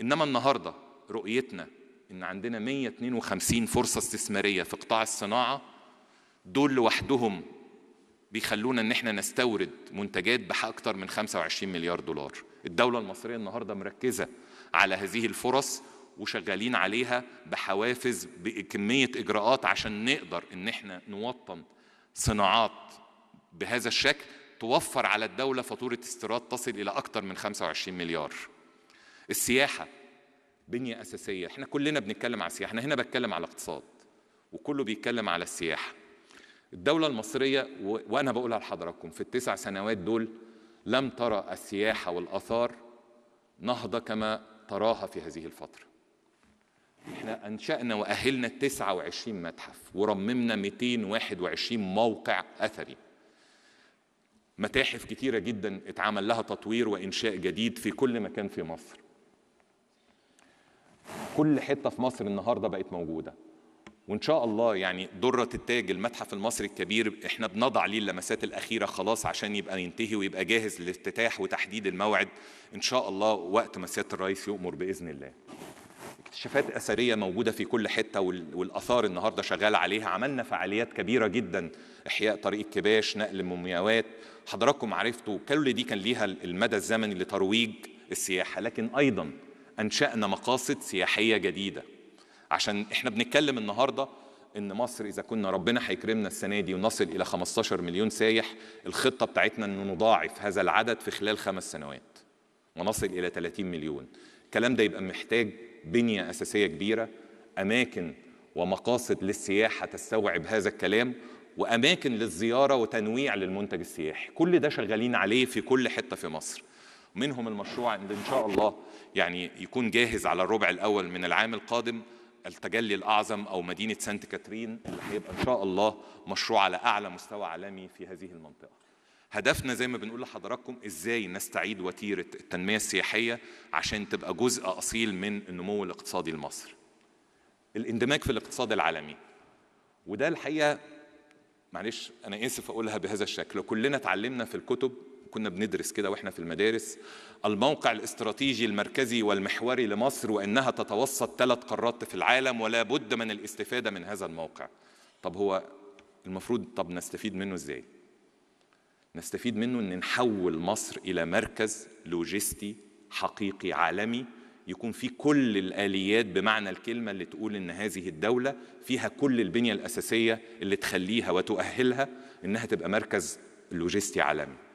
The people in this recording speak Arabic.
إنما النهاردة رؤيتنا إن عندنا 152 فرصة استثمارية في قطاع الصناعة دول لوحدهم بيخلونا ان احنا نستورد منتجات باكثر من 25 مليار دولار الدوله المصريه النهارده مركزه على هذه الفرص وشغالين عليها بحوافز بكميه اجراءات عشان نقدر ان احنا نوطن صناعات بهذا الشكل توفر على الدوله فاتوره استيراد تصل الى اكثر من 25 مليار السياحه بنيه اساسيه احنا كلنا بنتكلم على السياحه انا هنا بتكلم على الاقتصاد وكله بيتكلم على السياحه الدولة المصرية و... وأنا بقولها لحضراتكم في التسع سنوات دول لم ترى السياحة والآثار نهضة كما تراها في هذه الفترة احنا أنشأنا وأهلنا 29 متحف ورممنا 221 موقع أثري متاحف كتيرة جدا اتعمل لها تطوير وإنشاء جديد في كل مكان في مصر كل حته في مصر النهارده بقت موجوده وان شاء الله يعني درة التاج المتحف المصري الكبير احنا بنضع ليه اللمسات الاخيره خلاص عشان يبقى ينتهي ويبقى جاهز للافتتاح وتحديد الموعد ان شاء الله وقت ما سياده الرئيس يؤمر باذن الله اكتشافات اثريه موجوده في كل حته والاثار النهارده شغال عليها عملنا فعاليات كبيره جدا احياء طريق الكباش نقل مومياوات حضراتكم عرفتوا كل دي كان ليها المدى الزمني لترويج السياحه لكن ايضا أنشأنا مقاصد سياحية جديدة عشان إحنا بنتكلم النهاردة إن مصر إذا كنا ربنا هيكرمنا السنة دي ونصل إلى 15 مليون سايح الخطة بتاعتنا إنه نضاعف هذا العدد في خلال خمس سنوات ونصل إلى 30 مليون الكلام ده يبقى محتاج بنية أساسية كبيرة أماكن ومقاصد للسياحة تستوعب هذا الكلام وأماكن للزيارة وتنويع للمنتج السياحي كل ده شغالين عليه في كل حتة في مصر منهم المشروع اللي إن شاء الله يعني يكون جاهز على الربع الأول من العام القادم التجلي الأعظم أو مدينة سانت كاترين اللي هيبقى إن شاء الله مشروع على أعلى مستوى عالمي في هذه المنطقة هدفنا زي ما بنقول لحضراتكم ازاي نستعيد وتيره التنميه السياحيه عشان تبقى جزء اصيل من النمو الاقتصادي لمصر. الاندماج في الاقتصاد العالمي وده الحقيقه معلش انا اسف اقولها بهذا الشكل كلنا اتعلمنا في الكتب كنا بندرس كده واحنا في المدارس الموقع الاستراتيجي المركزي والمحوري لمصر وانها تتوسط ثلاث قارات في العالم ولا بد من الاستفاده من هذا الموقع طب هو المفروض طب نستفيد منه ازاي نستفيد منه ان نحول مصر الى مركز لوجستي حقيقي عالمي يكون فيه كل الآليات بمعنى الكلمة اللي تقول إن هذه الدولة فيها كل البنية الأساسية اللي تخليها وتؤهلها إنها تبقى مركز لوجستي عالمي